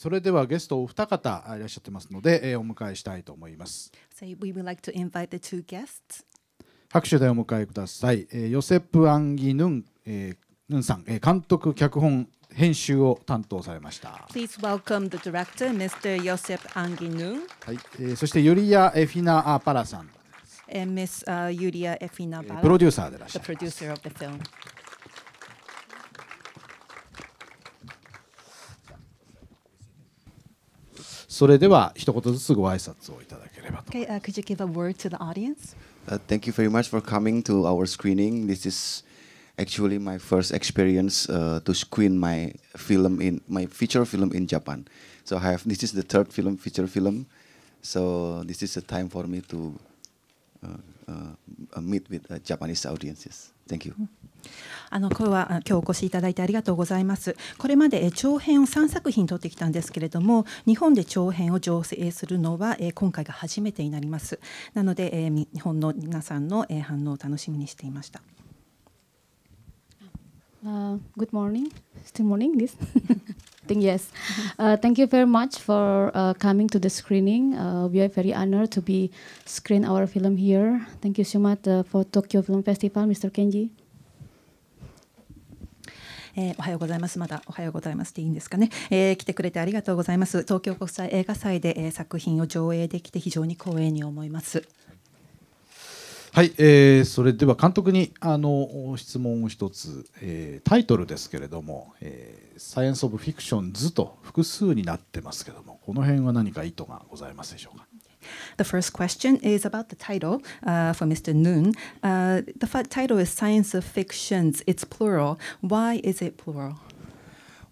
それではゲストお二方いらっしゃってますので、えー、お迎えしたいと思います。So we would like to invite the two guests. 拍手でお迎えください。えー、ヨセプ・アンギ・ヌン,、えー、ヌンさん、えー、監督、脚本、編集を担当されました。Please welcome the director, Mr. はい、えー、そしてユリア・エフィナ・アパラさん。プロデューサーでいらっしゃいます。The producer of the film. それでは一言ずつご挨拶をいただければと。Okay, uh, could you give a word to the audience? Uh, thank you very much for coming to our screening. This is actually my first experience uh, to screen my film in my feature film in Japan. So I have this is the third film feature film. So this is the time for me to. Uh, uh, meet with Japanese audiences. Thank you. あの今日は今日お越しいただいてありがとうございます。これまで長編を3作品撮ってきたんですけれども、日本で長編を上映するのは今回が初めてになります。なので日本の皆さんの反応を楽しみにしていました。Uh, good morning. Still morning, this? I think yes. Uh, thank you very much for uh, coming to the screening. we are very honored to be screen our film here. Thank you so much for Tokyo Film Festival, Mr. Kenji. えー、おはようございます。まだおはようございますでいいんですかね、えー、来てくれてありがとうございます。東京国際映画祭で、えー、作品を上映できて非常に光栄に思います。はい、えー、それでは監督にあの質問を一つ、えー、タイトルですけれども、えー、サイエンス・オブ・フィクションズと複数になってますけれども、この辺は何か意図がございますでしょうか。The first question is about the title uh, for Mr. Noon. Uh, the title is Science of Fictions. It's plural. Why is it plural?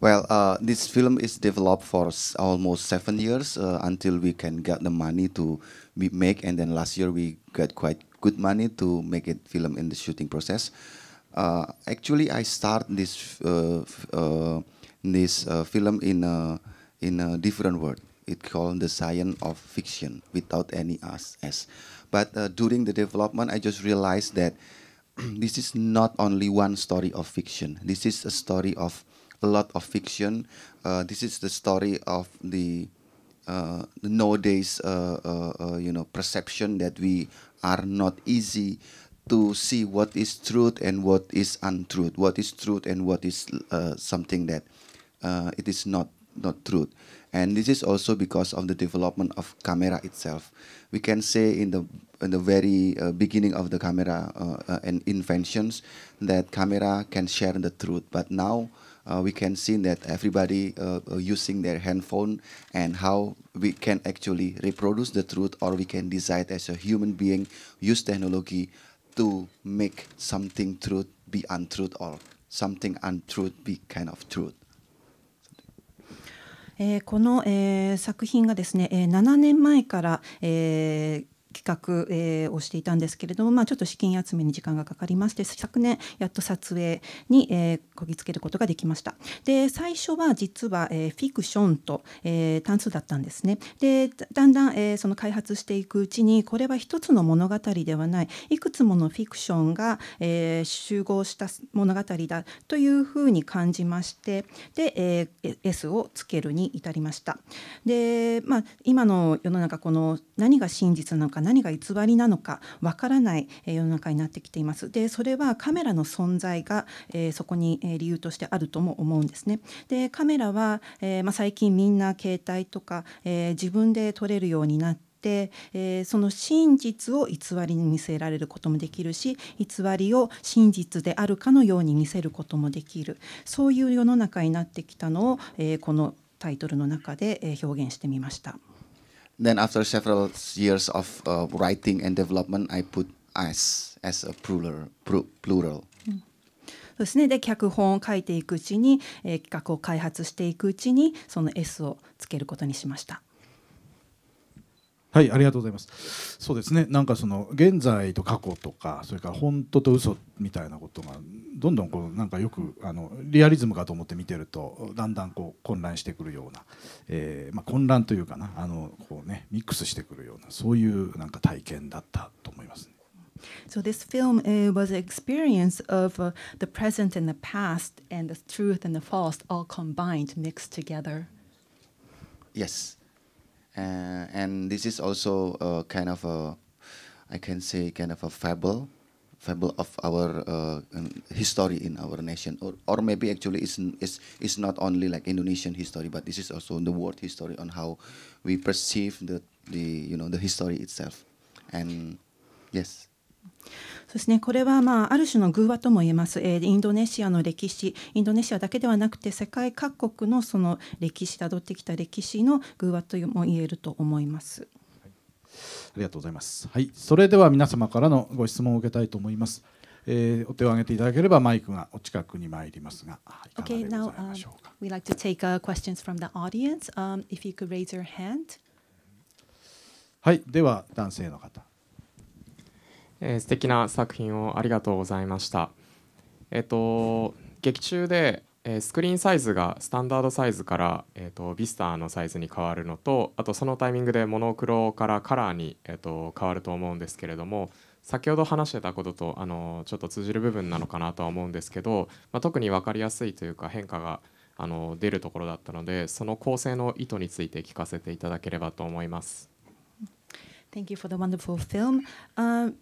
Well, uh, this film is developed for almost seven years until we can get the money to make, and then last year we got quite good money to make it film in the shooting process. Uh, actually, I start this uh, uh, this uh, film in a in a different word. It called the science of fiction without any us s. But uh, during the development, I just realized that this is not only one story of fiction. This is a story of a lot of fiction. Uh, this is the story of the uh, nowadays, uh, uh, uh, you know, perception that we are not easy to see what is truth and what is untruth, what is truth and what is something that it is not not truth. And this is also because of the development of camera itself. We can say in the in the very uh, beginning of the camera uh, uh, and inventions that camera can share the truth, but now uh, we can see that everybody uh, uh, using their handphone and how we can actually reproduce the truth or we can decide as a human being use technology to make something truth be untruth or something untruth be kind of truth. えー、この、えー、作品がですね、えー、7年前から、えー企画、えー、をしていたんですけれども、まあ、ちょっと資金集めに時間がかかりまして昨年やっと撮影に、えー、こぎつけることができましたで最初は実は、えー、フィクションと、えー、単数だったんですねでだんだん、えー、その開発していくうちにこれは一つの物語ではないいくつものフィクションが、えー、集合した物語だというふうに感じましてで、えー、S をつけるに至りましたで、まあ、今の世の中この何が真実なのか何が偽りなのかわからない世の中になってきています。でそれはカメラの存在が、えー、そこに理由としてあるとも思うんですね。でカメラは、えー、まあ、最近みんな携帯とか、えー、自分で撮れるようになってっえー、その真実を偽りに見せられることもできるし偽りを真実であるかのように見せることもできるそういう世の中になってきたのを、えー、このタイトルの中で、え表現してみました。Then after several years of uh, writing and development, I put us as a plural. plural. そうですね、で脚本を書いていくうちに、えー、企画を開発していくうちにその S をつけることにしました。はい、ありがとうございます。そうですね。なんかその現在と過去とか、それから本当と嘘みたいなことがどんどんこうなんかよくあのリアリズムかと思って見てるとだんだんこう混乱してくるような、えー、まあ、混乱というかな、あのこうねミックスしてくるようなそういうなんか体験だったと思います、ね。So this film u was an experience of uh, the present and the past, and the truth and the false all combined, mixed together. Yes. and this is also a kind of a, I can say, kind of a fable, fable of our uh, um, history in our nation, or, or maybe actually it's, it's, it's not only like Indonesian history, but this is also the world history on how we perceive the, the you know the history itself, and yes. そうですね、これは、まあ、ある種の偶話とも言えます、えー、インドネシアの歴史インドネシアだけではなくて世界各国のその歴史辿ってきた歴史の偶話というも言えると思います。はい、ありがとうございます。はい、それでは皆様からのご質問を受けたいと思います。えー、お手を挙げていただければマイクがお近くに参りますが、いかがでございましょうか。o k now、um, we like to take、questions from the audience.、Um, if you could raise your hand. はい、では男性の方。えー、素敵な作品をありがとうございました。えっ、ー、と劇中で、えー、スクリーンサイズがスタンダードサイズから、えーと、ビスターのサイズに変わるのとあとそのタイミングでモノクロからカラーに、えーと、と変わると思うんですけれども先ほど話してたこととあのちょっと通じる部分なのかなとは思うんですけど、まあ、特に分かりやすいというか変化があの出るところだったのでその構成の意図について聞かせていただければと思います。Thank you for the wonderful film.、Uh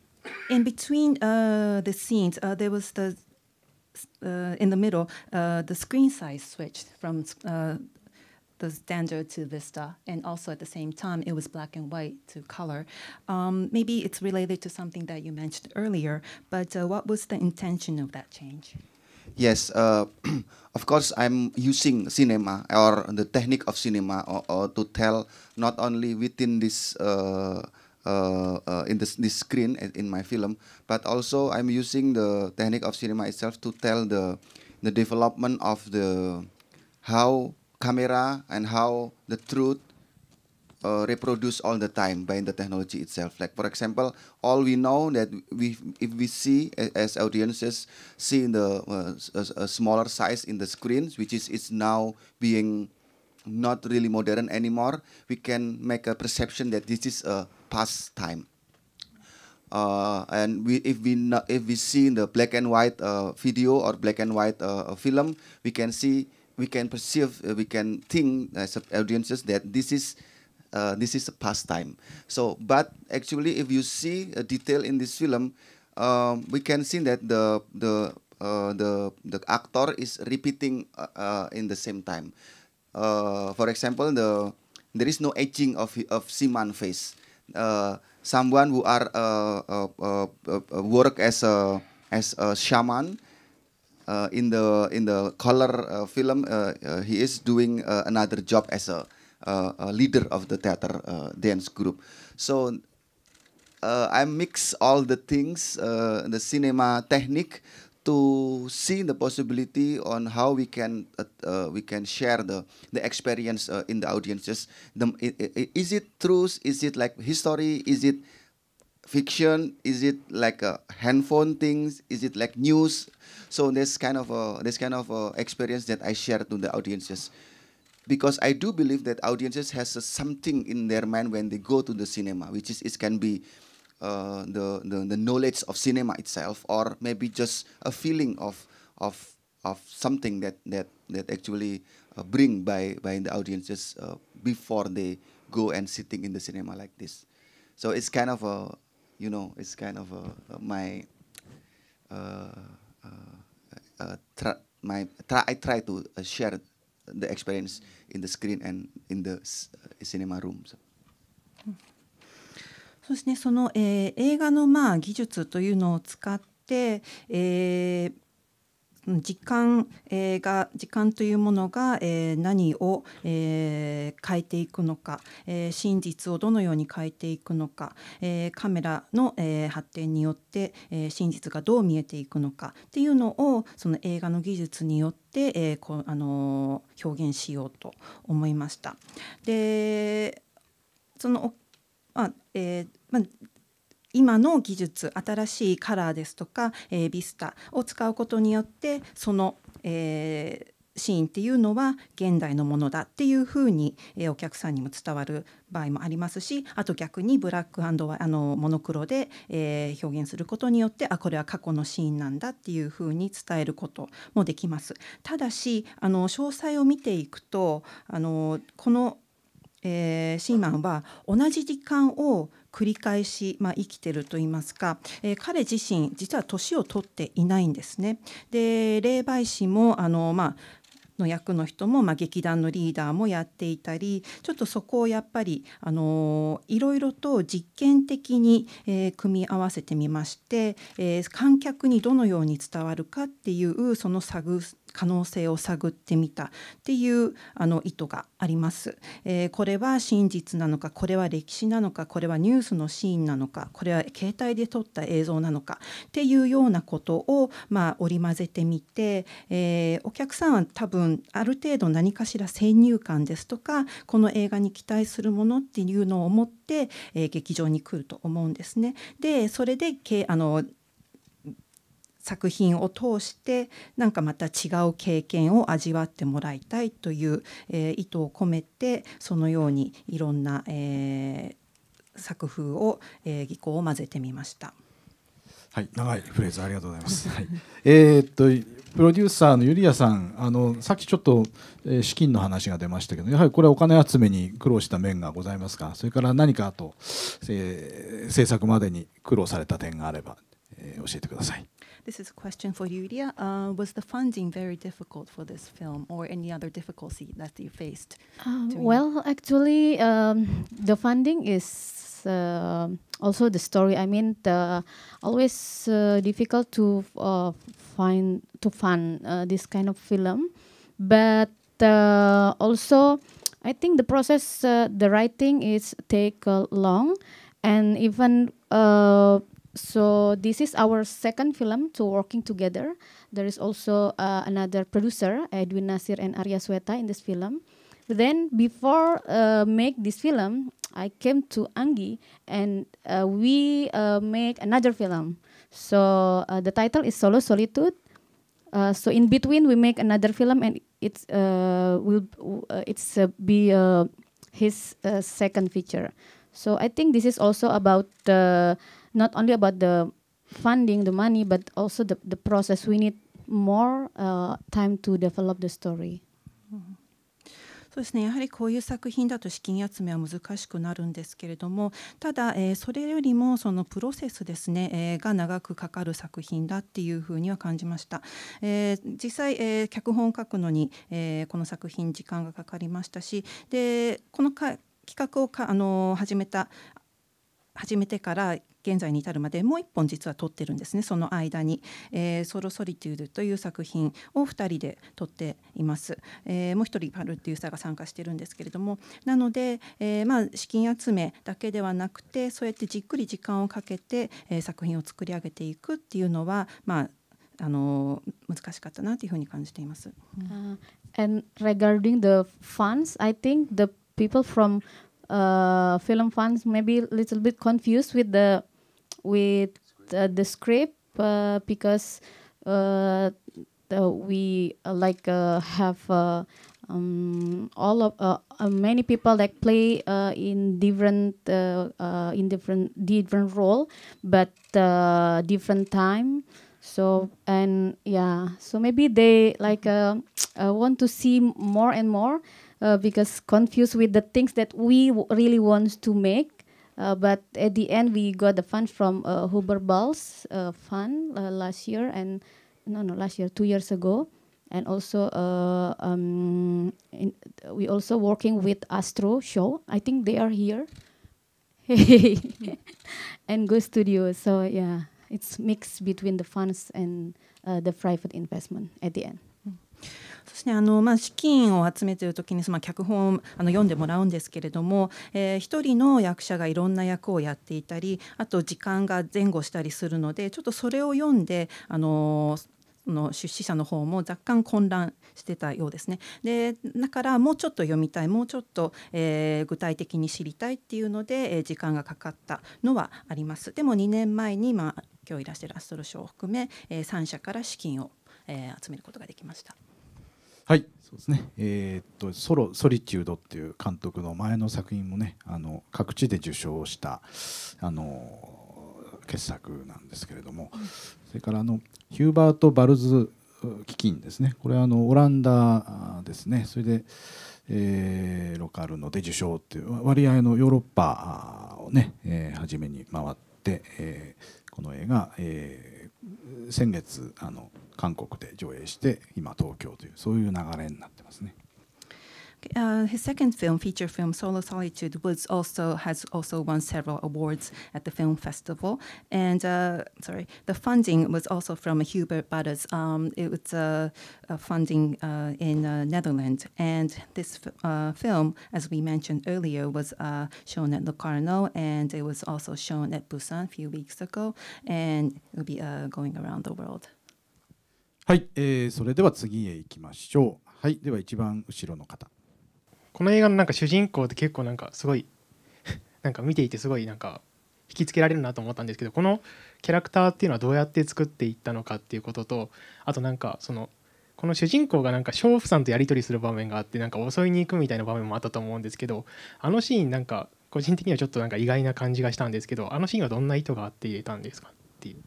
in between uh, the scenes, uh, there was the uh, in the middle uh, the screen size switched from uh, the standard to Vista, and also at the same time it was black and white to color. Um, maybe it's related to something that you mentioned earlier, but uh, what was the intention of that change? Yes, of course, I'm using cinema or the technique of cinema or, or to tell not only within this uh, uh, in this, this screen in my film, but also I'm using the technique of cinema itself to tell the the development of the how camera and how the truth uh, reproduce all the time by the technology itself. Like for example, all we know that we if we see as audiences see in the uh, a, a smaller size in the screens, which is is now being not really modern anymore, we can make a perception that this is a past time. Uh, and we, if we if we see in the black and white uh, video or black and white uh, film, we can see, we can perceive, uh, we can think as audiences that this is uh, this is a past time. So, but actually, if you see a detail in this film, um, we can see that the the uh, the the actor is repeating in the same time uh, for example, the there is no etching of of Siman face. Uh, someone who are uh, uh, uh, uh, work as a as a shaman in the in the color film, he is doing another job as a, a, leader of the theater dance group. So I mix all the things, the cinema technique to see the possibility on how we can uh, uh, we can share the the experience uh, in the audiences. The, is it truth? Is it like history? Is it fiction? Is it like a uh, handphone things? Is it like news? So this kind of a, this kind of experience that I share to the audiences, because I do believe that audiences has uh, something in their mind when they go to the cinema, which is it can be uh, the, the, the knowledge of cinema itself, or maybe just a feeling of of of something that that that actually uh, bring by by the audiences uh, before they go and sitting in the cinema like this. So it's kind of a you know it's kind of a, a my uh, uh, uh, my try, I try to share the experience in the screen and in the cinema room. So. Mm. そうですねその、えー、映画の、まあ、技術というのを使って、えー、時間、えー、が時間というものが、えー、何を、えー、変えていくのか、えー、真実をどのように変えていくのか、えー、カメラの、えー、発展によって、えー、真実がどう見えていくのかっていうのをその映画の技術によって、えーこあのー、表現しようと思いました。でそのまあえーまあ、今の技術新しいカラーですとか、えー、ビスタを使うことによってその、えー、シーンっていうのは現代のものだっていうふうに、えー、お客さんにも伝わる場合もありますしあと逆にブラックあのモノクロで、えー、表現することによってあこれは過去のシーンなんだっていうふうに伝えることもできます。ただしあの詳細を見ていくとあのこのえー、シーマンは同じ時間を繰り返し、まあ、生きてると言いますか、えー、彼自身実は年を取っていないんですね。で霊媒師もあの、まあの役の人も、まあ、劇団のリーダーもやっていたりちょっとそこをやっぱり、あのいろいろと実験的に、えー、組み合わせてみまして、えー、観客にどのように伝わるかっていうその探可能性を探ってみたっていうあの意図があります、えー、これは真実なのかこれは歴史なのかこれはニュースのシーンなのかこれは携帯で撮った映像なのかっていうようなことを、まあ、織り交ぜてみて、えー、お客さんは多分ある程度何かしら先入観ですとかこの映画に期待するものっていうのを持って、えー、劇場に来ると思うんですね。でそれでけあの作品を通してなんかまた違う経験を味わってもらいたいという、えー、意図を込めてそのようにいろんな、えー、作風を、えー、技巧を混ぜてみました。はい、長いフレーズありがとうございます。はい、えっとプロデューサーのユリヤさん、あのさっきちょっと、えー、資金の話が出ましたけど、やはりこれはお金集めに苦労した面がございますか、それから何かあと、えー、制作までに苦労された点があれば、えー、教えてください。This is a question for Yulia. Uh, was the funding very difficult for this film or any other difficulty that you faced? Um, well, actually, um, the funding is uh, also the story. I mean, the always uh, difficult to uh, find to fund uh, this kind of film, but uh, also I think the process, the writing is take long, and even so this is our second film to working together. There is also uh, another producer, Edwin Nasir and Arya Sweta in this film. But then before uh, make this film, I came to Angi and uh, we uh, make another film. So uh, the title is Solo Solitude. Uh, so in between, we make another film and it's will it's be his second feature. So I think this is also about not only about the funding, the money, but also the, the process. We need more uh, time to develop the story. そうですねやはりこういう作品だと資金集めは難しくなるんですけれどもただ、えー、それよりもそのプロセスですね、えー、が長くかかる作品だっていうふうには感じました、えー、実際、えー、脚本を書くのに、えー、この作品時間がかかりましたしでこのか企画をかあの始めた始めてから現在に至るまでもう一本実は撮ってるんですねその間に、えー、ソロソリティードという作品を二人で撮っています、えー、もう一人パルデューサーが参加してるんですけれどもなので、えー、まあ資金集めだけではなくてそうやってじっくり時間をかけて、えー、作品を作り上げていくっていうのはまああの難しかったなというふうに感じています。Uh, and regarding the funds, I think the people from uh, film funds maybe a little bit confused with the with uh, the script uh, because uh, we uh, like uh, have uh, um, all of many people that play in different in different different role, but different time. So and yeah, so maybe they like want to see more and more because confused with the things that we really want to make uh, but at the end, we got the fund from uh, Huber Balls uh, Fund uh, last year and no, no, last year, two years ago, and also uh, um, we also working with Astro Show. I think they are here, and Go Studio. So yeah, it's mixed between the funds and uh, the private investment at the end. Mm. そしてあの、まあ、資金を集めてる時にその脚本をあの読んでもらうんですけれども、えー、1人の役者がいろんな役をやっていたりあと時間が前後したりするのでちょっとそれを読んであのの出資者の方も若干混乱してたようですね。でだからもうちょっと読みたいもうちょっと、えー、具体的に知りたいっていうので、えー、時間がかかったのはあります。でも2年前に、まあ、今日いらっしゃるアストロ賞を含め、えー、3社から資金を、え集めることができました。はいそうですねえー、っとソロ「ソリチュード」っていう監督の前の作品もねあの各地で受賞したあの傑作なんですけれども、それからあのヒューバート・バルズ基金ですねこれはあのオランダですねそれで、えー、ロカルので受賞っていう割合のヨーロッパをね、えー、初めに回って、えー、この映画、えー、先月あの「韓国で上映して今東京というそういう流れになってますね。Uh, his second film, feature film Solo Solitude, was also has also won several awards at the film festival, and uh, sorry, the funding was also from Hubert Butters. Um, it was uh, a funding uh, in uh, Netherlands, and this uh, film, as we mentioned earlier, was uh, shown at Locarno, and it was also shown at Busan a few weeks ago, and it will be going around the world. はい、えー、それでは次へ行きましょう。はい、では一番後ろの方。この映画のなんか主人公って結構なんかすごい なんか見ていてすごいなんか引きつけられるなと思ったんですけどこのキャラクターっていうのはどうやって作っていったのかっていうこととあとなんかそのこの主人公がなんか娼婦さんとやり取りする場面があってなんか襲いに行くみたいな場面もあったと思うんですけどあのシーンなんか個人的にはちょっとなんか意外な感じがしたんですけどあのシーンはどんな意図があって入れたんですかっていう。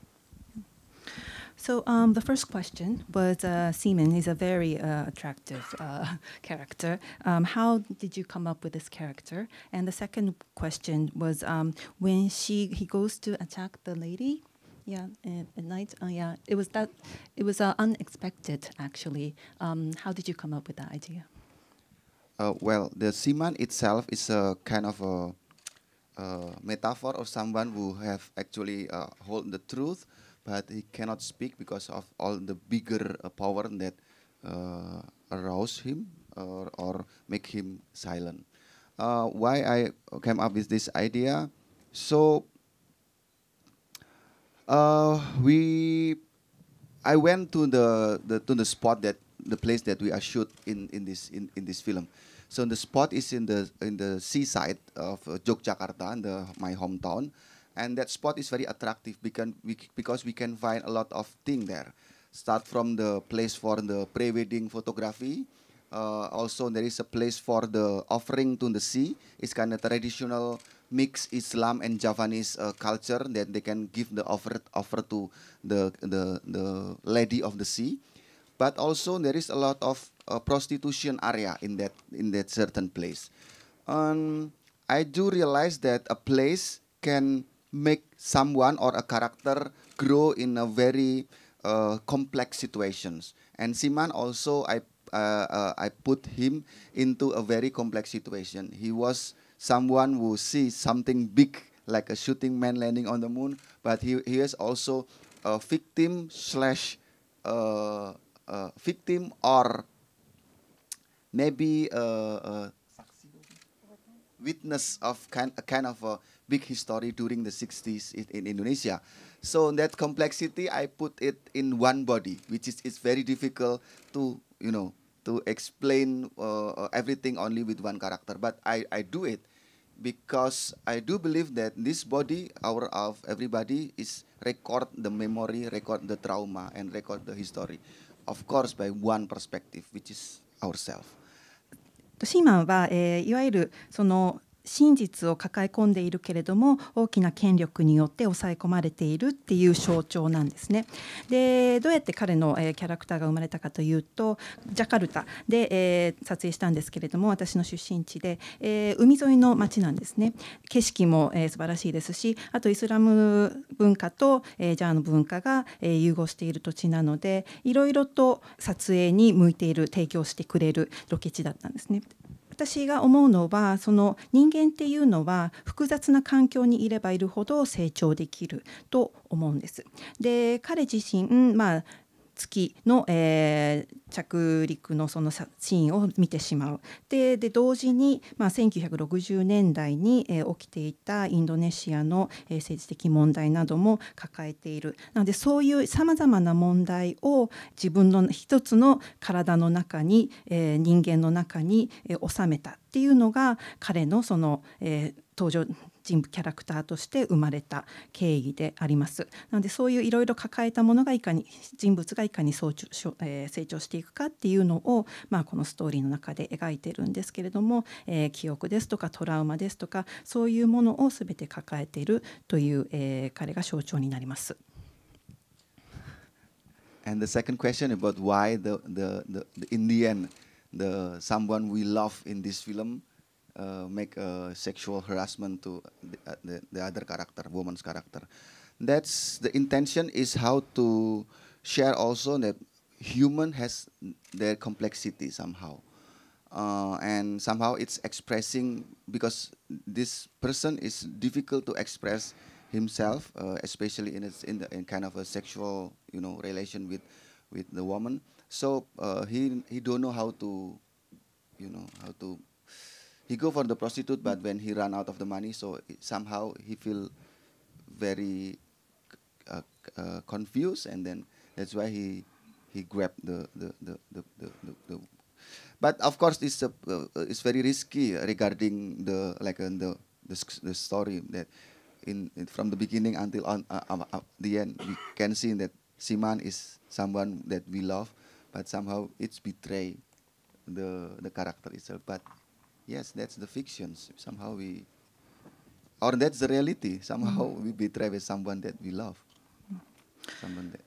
So um, the first question was uh, Seaman is a very uh, attractive uh, character. Um, how did you come up with this character? And the second question was um, when she he goes to attack the lady. Yeah, at, at night. Uh, yeah, it was that. It was uh, unexpected, actually. Um, how did you come up with that idea? Uh, well, the seaman itself is a kind of a, a metaphor of someone who have actually uh, hold the truth, but he cannot speak because of all the bigger uh, power that uh, arouse him or, or make him silent. Uh, why I came up with this idea? So uh, we, I went to the, the to the spot that the place that we are shoot in in this in, in this film. So the spot is in the in the seaside of uh, Yogyakarta, the, my hometown and that spot is very attractive because we, because we can find a lot of thing there. Start from the place for the pre-wedding photography. Uh, also, there is a place for the offering to the sea. It's kind of traditional mix Islam and Javanese uh, culture that they can give the offer offer to the the the lady of the sea. But also there is a lot of uh, prostitution area in that in that certain place. Um, I do realize that a place can make someone or a character grow in a very uh, complex situations. And Siman also, I uh, uh, I put him into a very complex situation. He was someone who sees something big, like a shooting man landing on the moon, but he, he is also a victim slash uh, uh victim or maybe a, uh, a uh, witness of kind, a kind of a big history during the 60s in, in Indonesia. So that complexity, I put it in one body, which is it's very difficult to you know to explain uh, uh, everything only with one character. But I, I do it because I do believe that this body, our of everybody, is record the memory, record the trauma, and record the history. Of course, by one perspective, which is ourselves. Eh, シーマンは、えー、いわゆるその真実を抱え込んでいるけれども大きな権力によって抑え込まれているっていう象徴なんですね。でどうやって彼の、えー、キャラクターが生まれたかというとジャカルタで、えー、撮影したんですけれども私の出身地で、えー、海沿いの町なんですね。景色も、えー、素晴らしいですしあとイスラム文化と、えー、ジャーの文化が、えー、融合している土地なのでいろいろと撮影に向いている提供してくれるロケ地だったんですね。私が思うのはその人間っていうのは複雑な環境にいればいるほど成長できると思うんです。で彼自身、まあ月の、えー、着陸のそのシーンを見てしまう。で同時に、まあ、1960年代に、えー、起きていたインドネシアの、えー、政治的問題なども抱えている。なのでそういうさまざまな問題を自分の一つの体の中に、えー、人間の中に、えー、収めたっていうのが彼のその、えー、登場人キャラクターとして生まれた経緯でありますなのでそういういろいろ抱えたものがいかに人物がいかに成長,、え成長していくかっていうのを、まあ、このストーリーの中で描いてるんですけれども、えー、記憶ですとかトラウマですとかそういうものを全て抱えているという、えー、彼が象徴になります。And the second question about why the, the, the, the in n the someone we love in this film uh, make a uh, sexual harassment to the, uh, the, the, other character, woman's character. That's the intention is how to share also that human has their complexity somehow. Uh, and somehow it's expressing because this person is difficult to express himself, uh, especially in, in, the, in kind of a sexual you know relation with with the woman. So uh, he he don't know how to you know how to he go for the prostitute, but when he run out of the money, so somehow he feel very uh, uh, confused, and then that's why he he grabbed the the the the, the, the, the but of course it's a, uh, it's very risky regarding the like uh, the, the the story that in, in from the beginning until on uh, uh, the end we can see that Siman is someone that we love, but somehow it's betray the the character itself. But yes, that's the fictions. Somehow we, or that's the reality. Somehow mm -hmm. we betray with someone that we love, someone that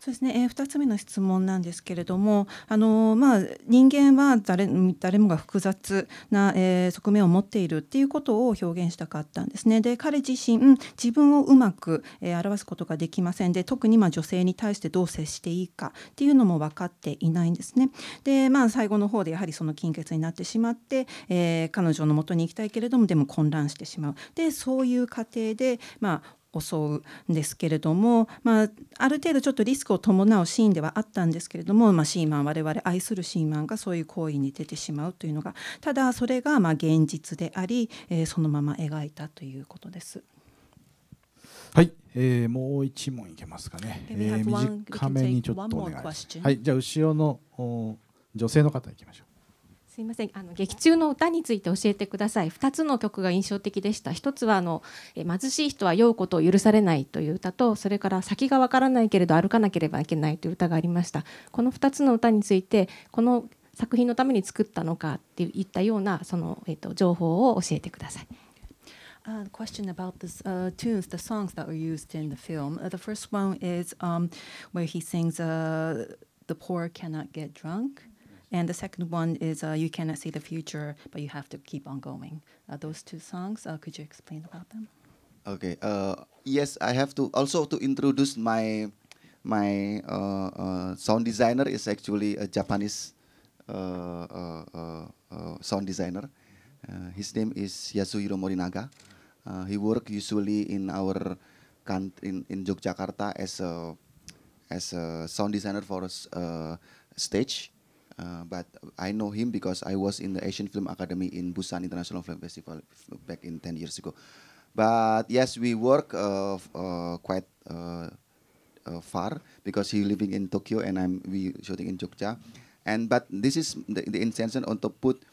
そうですね、えー、2つ目の質問なんですけれども、あのー、まあ、人間は誰誰もが複雑な、えー、側面を持っているっていうことを表現したかったんですね。で彼自身自分をうまく、えー、表すことができませんで特にまあ女性に対してどう接していいかっていうのも分かっていないんですね。でまあ最後の方でやはりその金欠になってしまって、えー、彼女のもとに行きたいけれどもでも混乱してしまう。でそういう過程で、まあ、襲うんですけれども、まあ、ある程度ちょっとリスクを伴うシーンではあったんですけれども、まあ、シーマン我々愛するシーマンがそういう行為に出てしまうというのがただそれがまあ現実であり、えー、そのまま描いたということです。はい、えー、もう一問いけますかね。えー、短めにちょっとお願いします。はい、じゃあ後ろの女性の方いきましょう。すいませんあの劇中の歌について教えてください2つの曲が印象的でした1つはあの「貧しい人は酔うことを許されない」という歌とそれから「先がわからないけれど歩かなければいけない」という歌がありましたこの2つの歌についてこの作品のために作ったのかっていったようなその、えっと情報を教えてください。Uh, question about the uh, tunes, the songs that were used in the film. Uh, the first one is um, where he sings, uh, The poor cannot get drunk. And the second one is uh, You Cannot See the Future, but You Have to Keep On Going. Uh, those two songs, uh, could you explain about them? Okay. Uh, yes, I have to also to introduce my my uh, uh, sound designer is actually a Japanese sound designer. his name is Yasuhiro Morinaga. he work usually in our country in, in Yogyakarta as a as a sound designer for a stage uh, but I know him because I was in the Asian Film Academy in Busan International Film Festival back in 10 years ago. But yes, we work uh, uh, quite uh, uh, far because he's living in Tokyo and I'm we shooting in Jogja. And but this is the, the intention on to put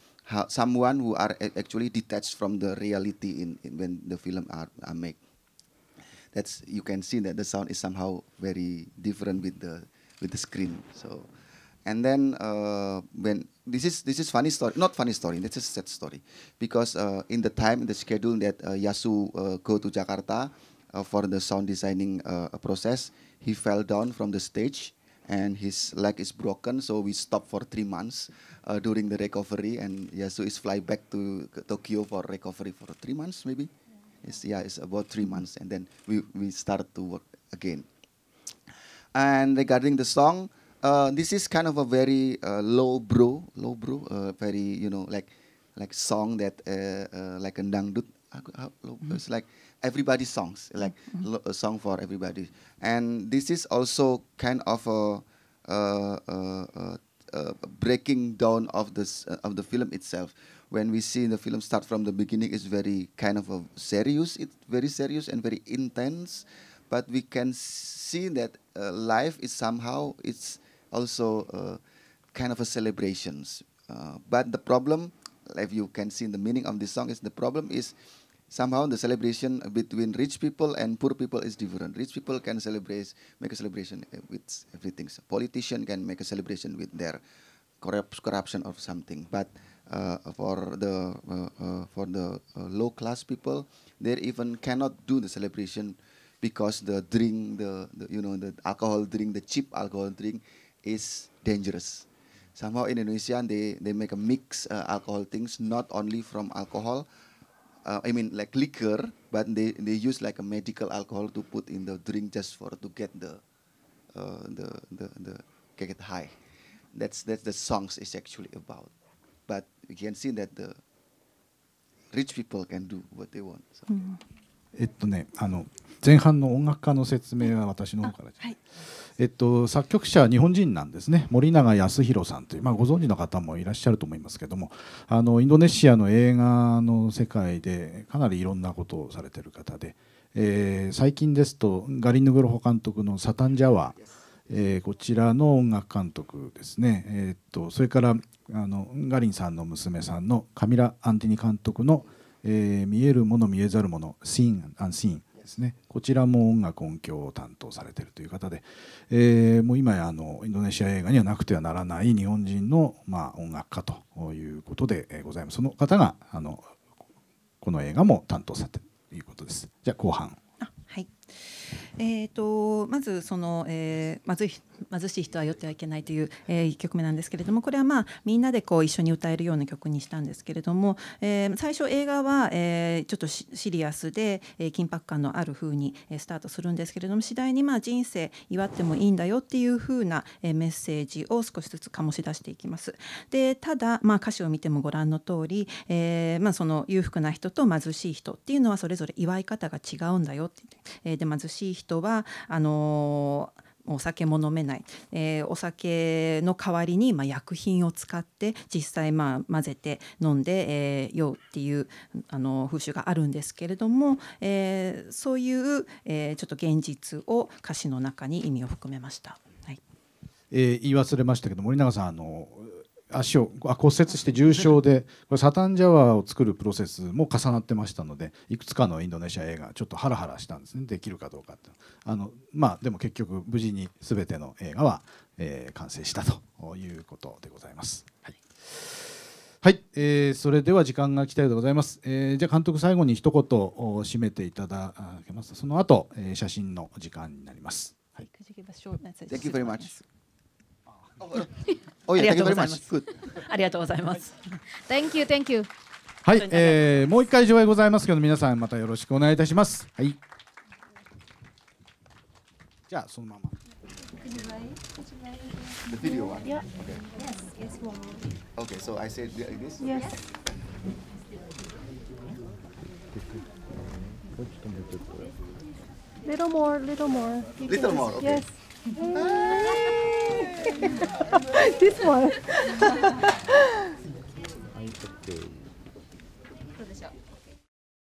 someone who are actually detached from the reality in, in when the film are, are made. That's you can see that the sound is somehow very different with the with the screen. So. And then uh, when this is this is funny story, not funny story. This is sad story because uh, in the time in the schedule that uh, Yasu uh, go to Jakarta uh, for the sound designing uh, process, he fell down from the stage and his leg is broken. So we stopped for three months uh, during the recovery, and Yasu is fly back to Tokyo for recovery for three months maybe. It's, yeah, it's about three months, and then we we start to work again. And regarding the song, uh, this is kind of a very uh, low bro, low bro, uh, very you know like like song that uh, uh, like a dangdut. Mm-hmm. It's like everybody's songs, like mm-hmm. lo- a song for everybody. And this is also kind of a, a, a breaking down of this of the film itself. When we see the film start from the beginning, it's very kind of a serious. It's very serious and very intense. But we can see that life is somehow it's also uh, kind of a celebrations. Uh, but the problem, if you can see in the meaning of this song, is the problem is somehow the celebration between rich people and poor people is different. Rich people can celebrate, make a celebration with everything. So politician can make a celebration with their corruption or something. But uh, for the uh, uh, for the uh, low class people, they even cannot do the celebration because the drink, the, the you know the alcohol drink, the cheap alcohol drink is dangerous. Somehow in Indonesia, they, they make a mix uh, alcohol things, not only from alcohol, uh, I mean like liquor, but they, they use like a medical alcohol to put in the drink just for to get the, uh, the, the, the get high. That's, that's the songs is actually about. But you can see that the rich people can do what they want. So. Mm -hmm. えっとねあの前半の音楽家の説明は私の方からはい、えっと、作曲者は日本人なんですね森永康弘さんという、まあ、ご存知の方もいらっしゃると思いますけどもあのインドネシアの映画の世界でかなりいろんなことをされてる方で、えー、最近ですとガリンヌ・グロホ監督の「サタン・ジャワー」えー、こちらの音楽監督ですね、えー、っとそれからあのガリンさんの娘さんのカミラ・アンティニ監督の「えー、見えるもの見えざるもの Seen and Seen ですねこちらも音楽音響を担当されているという方で、えー、もう今やあのインドネシア映画にはなくてはならない日本人の、まあ、音楽家ということでございますその方があのこの映画も担当されているということですじゃ後半はいえーと、まずその、えー、まず貧しい人は酔ってはいけないという、えー、1曲目なんですけれどもこれはまあみんなでこう一緒に歌えるような曲にしたんですけれども、えー、最初映画は、えー、ちょっとシリアスで、えー、緊迫感のある風にスタートするんですけれども次第にまあ人生祝ってもいいんだよっていう風なえメッセージを少しずつ醸し出していきます。でただまあ歌詞を見てもご覧の通り、えー、まあその裕福な人と貧しい人っていうのはそれぞれ祝い方が違うんだよって、えー、で貧しい人はあのーお酒も飲めない、えー、お酒の代わりに、まあ、薬品を使って実際、まあ、混ぜて飲んで、えー、酔うっていうあの風習があるんですけれども、えー、そういう、えー、ちょっと現実を歌詞の中に意味を含めました。はいえー、言い忘れましたけど森永さんあの足を骨折して重傷でこれサタンジャワーを作るプロセスも重なってましたのでいくつかのインドネシア映画ちょっとハラハラしたんですねできるかどうかってあのまあでも結局無事に全ての映画は、えー、完成したということでございます。はいはい、えー、それでは時間が来たようでございます。えー、じゃあ監督最後に一言締めていただけます。その後、えー、写真の時間になります。はい。Thank you very much. ありがとうございます。ありがとうございます。Thank you, thank you. はい、えー、もう一回上映ございますけど皆さんまたよろしくお願いいたします。はい。じゃあそのまま。The video one. Yeah. Okay. Yes, it's one. Okay, so I said like this. Yes. Little more, little more. Little more. Okay. Yes. this one.